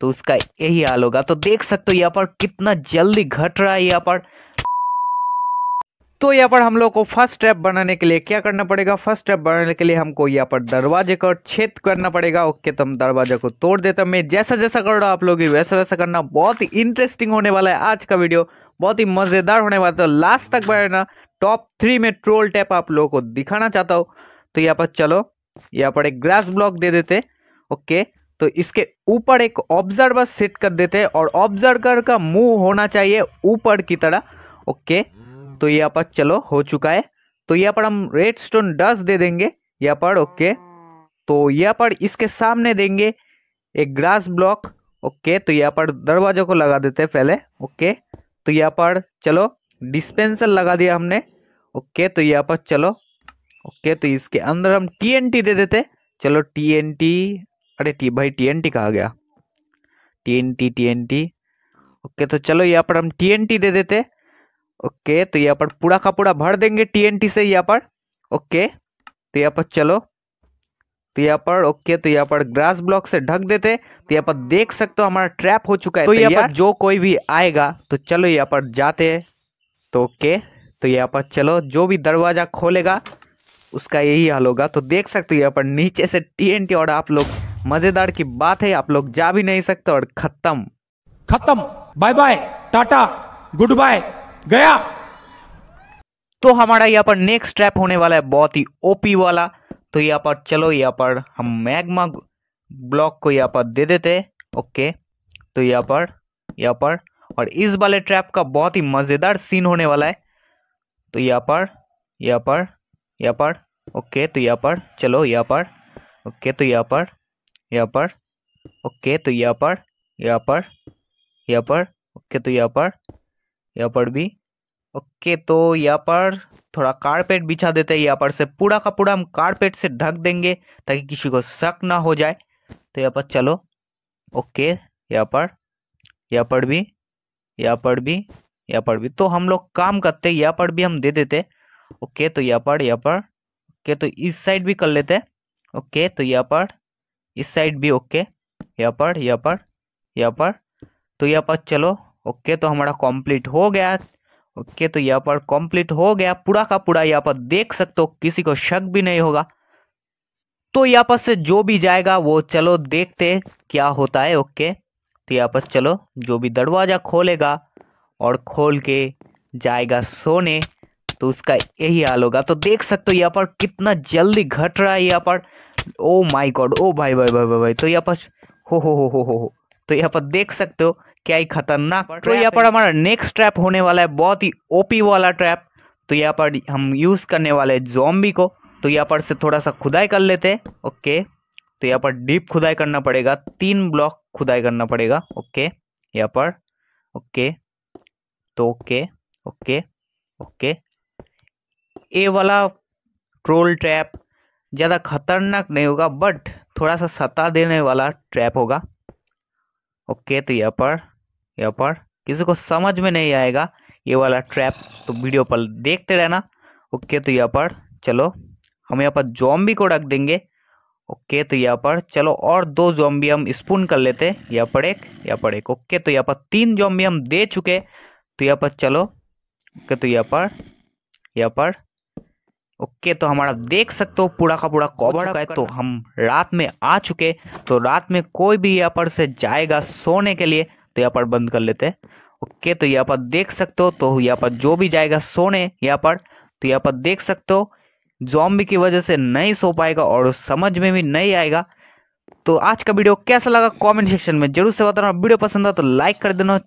तो उसका यही हाल होगा तो देख सकते हो यहाँ पर कितना जल्दी घट रहा है यहाँ पर तो यहाँ पर हम लोग को फर्स्ट स्टेप बनाने के लिए क्या करना पड़ेगा फर्स्ट स्टेप बनाने के लिए हमको यहाँ पर दरवाजे का छेद करना पड़ेगा ओके तो हम दरवाजे को तोड़ हैं मैं जैसा जैसा कर रहा आप लोग वैसा वैसा करना बहुत ही इंटरेस्टिंग होने वाला है आज का वीडियो बहुत ही मज़ेदार होने वाला था तो लास्ट तक बनाना टॉप थ्री में ट्रोल टैप आप लोगों को दिखाना चाहता हूँ तो यहाँ पर चलो यहाँ पर एक ग्रास ब्लॉक दे देते ओके तो इसके ऊपर एक ऑब्जर्वर सेट कर देते हैं और ऑब्जर्वर का मुंह होना चाहिए ऊपर की तरह ओके तो यहाँ पर चलो हो चुका है तो यहाँ पर हम रेड स्टोन डस्ट दे देंगे यहाँ पर ओके तो यहाँ पर इसके सामने देंगे एक ग्रास ब्लॉक ओके तो यहाँ पर दरवाजे को लगा देते हैं पहले ओके तो यहाँ पर चलो डिस्पेंसर लगा दिया हमने ओके तो यहाँ पर चलो ओके तो इसके अंदर हम टी दे देते चलो टी अरे टी भाई टी एन टी कहा गया T N T T N T okay तो चलो यहाँ पर हम टी एन टी दे देते ओके तो यहाँ पर पूरा का पूरा भर देंगे टी एन टी से यहाँ पर ओके तो यहाँ पर चलो तो यहाँ पर ओके तो यहाँ पर ग्रास ब्लॉक से ढक देते तो यहाँ पर देख सकते हो हमारा ट्रैप हो चुका है तो यहाँ पर जो कोई भी आएगा तो चलो यहाँ पर जाते हैं तो ओके तो यहाँ पर चलो जो भी दरवाज़ा खोलेगा उसका यही हाल होगा तो देख सकते हो यहाँ पर नीचे से टी एन टी और आप लोग मजेदार की बात है आप लोग जा भी नहीं सकते और खत्म खत्म bye bye tata goodbye गया तो हमारा यहाँ पर नेक्स्ट ट्रैप होने वाला है बहुत ही ओपी वाला तो यहाँ पर चलो यहाँ पर हम मैग्मा ब्लॉक को यहाँ पर दे देते ओके तो यहाँ पर यहाँ पर और इस वाले ट्रैप का बहुत ही मज़ेदार सीन होने वाला है तो यहाँ पर यहाँ पर यहाँ पर ओके तो यहाँ पर चलो यहाँ पर ओके तो यहाँ पर यहाँ पर ओके तो यहाँ पर यहाँ पर यहाँ पर ओके तो यहाँ पर यहाँ पर भी ओके तो यहाँ पर थोड़ा कारपेट बिछा देते हैं यहाँ पर से पूरा का पूरा हम कारपेट से ढक देंगे ताकि किसी को शक ना हो जाए तो यहाँ पर चलो ओके यहाँ पर यहाँ पर भी यहाँ पर भी यहाँ पर भी तो हम लोग काम करते यहाँ पर भी हम दे देते ओके तो यहाँ पर यहाँ पर ओके तो इस साइड भी कर लेते ओके तो यहाँ पर इस साइड भी ओके यहाँ पर यहाँ पर यहाँ पर तो यहाँ पर चलो ओके तो हमारा कंप्लीट हो गया ओके तो यहाँ पर कंप्लीट हो गया पूरा का पूरा यहाँ पर देख सकते हो किसी को शक भी नहीं होगा तो यहाँ पर से जो भी जाएगा वो चलो देखते क्या होता है ओके तो यहाँ पर चलो जो भी दरवाज़ा खोलेगा और खोल के जाएगा सोने तो उसका यही हाल होगा तो देख सकते हो यहाँ पर कितना जल्दी घट रहा है यहाँ पर ओ माई गॉड ओ भाई भाई भाई भाई भाई तो यहाँ पर हो हो हो हो हो हो तो यहाँ पर देख सकते हो क्या ही खतरनाक तो यहाँ पर हमारा नेक्स्ट ट्रैप होने वाला है बहुत ही ओपी वाला ट्रैप तो यहाँ पर हम यूज़ करने वाले जॉम्बी को तो यहाँ पर से थोड़ा सा खुदाई कर लेते हैं ओके तो यहाँ पर डीप खुदाई करना पड़ेगा तीन ब्लॉक खुदाई करना पड़ेगा ओके यहाँ पर ओके तो ओके ओके ओके ए वाला ट्रोल ट्रैप ज़्यादा खतरनाक नहीं होगा बट थोड़ा सा सता देने वाला ट्रैप होगा ओके तो यहाँ पर यहाँ पर किसी को समझ में नहीं आएगा ये वाला ट्रैप तो वीडियो पर देखते रहना ओके तो यहाँ पर चलो हम यहाँ पर जॉम्बी को रख देंगे ओके तो यहाँ पर चलो और दो जॉम्बी हम स्पून कर लेते यहाँ पर एक यहाँ पर एक ओके तो यहाँ पर तीन जॉम्बी हम दे चुके तो यहाँ पर चलो ओके तो यहाँ पर यहाँ पर ओके तो हमारा देख सकते हो पूरा का पूरा कवर है तो हम रात में आ चुके तो रात में कोई भी यहाँ पर से जाएगा सोने के लिए तो यहाँ पर बंद कर लेते ओके तो यहाँ पर देख सकते हो तो यहाँ पर जो भी जाएगा सोने यहाँ पर तो यहाँ पर देख सकते हो जॉम्बी की वजह से नहीं सो पाएगा और समझ में भी नहीं आएगा तो आज का वीडियो कैसा लगा कमेंट सेक्शन में जरूर से बताना वीडियो पसंद आया तो लाइक कर देना